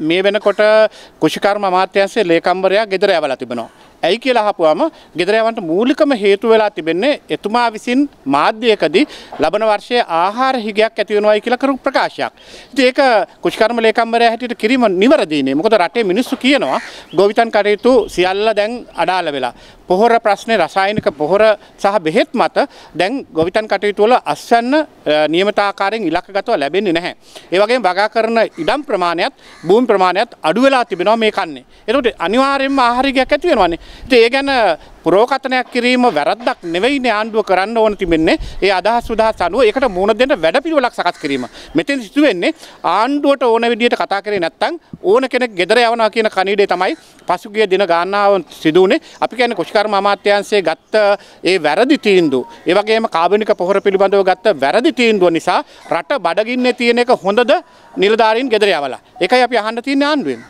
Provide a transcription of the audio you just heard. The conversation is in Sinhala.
මේ වෙනකොට කෘෂිකර්ම අමාත්‍යංශයේ ලේකම්වරයා ගෙදර යවලා තිබෙනවා. ඇයි කියලා අහපුවාම ගෙදර යවන්න මූලිකම හේතු වෙලා තිබෙන්නේ එතුමා විසින් මාධ්‍යයකදී ලබන වර්ෂයේ ආහාර හිගයක් ඇති වෙනවායි කියලා කරපු ප්‍රකාශයක්. ඉතින් ඒක කුෂ්කර්ම ලේකම්වරයා හැටියට කිරීම නිවැරදිනේ. මොකද රටේ මිනිස්සු කියනවා ගොවිතැන් කටයුතු සියල්ල දැන් අඩාල වෙලා. පොහොර ප්‍රශ්නේ රසායනික පොහොර සහ බෙහෙත් මත දැන් ගොවිතැන් කටයුතු වල අස්වැන්න නියමිතාකාරයෙන් ඉලක්කගතව ලැබෙන්නේ නැහැ. ඒ වගේම වගා කරන ඉඩම් ප්‍රමාණයත් භූමි ප්‍රමාණයත් අඩු වෙලා තිබෙනවා මේ කන්නේ. එතකොට අනිවාර්යයෙන්ම ආහාර හිගයක් ඇති වෙනවානේ. ඉතින් ඒ ගැන පුරෝකථනයක් කිරීම වැරද්දක් නෙවෙයිනේ ආණ්ඩුව කරන්න ඕන තිබෙන්නේ. ඒ අදහස් උදහස් අනුව ඒකට මුහුණ දෙන්න වැඩපිළිවෙලක් සකස් කිරීම. මෙතෙන් සිදු වෙන්නේ ආණ්ඩුවට ඕන විදිහට කතා කරේ නැත්නම් ඕන කෙනෙක් ගෙදර යවනවා කියන කණීඩේ තමයි පසුගිය දින ගානාව සිදු වුණේ. අපි කියන්නේ කොෂිකර්ම අමාත්‍යාංශයේ ගත්ත ඒ වැරදි තීන්දුව, ඒ වගේම කාබනික පොහොර පිළිබඳව ගත්ත වැරදි තීන්දුව නිසා රට බඩගින්නේ තියෙන එක හොඳද නිලධාරීන් ගෙදර යවලා. ඒකයි අපි අහන්න තියෙන්නේ ආණ්ඩුවෙන්.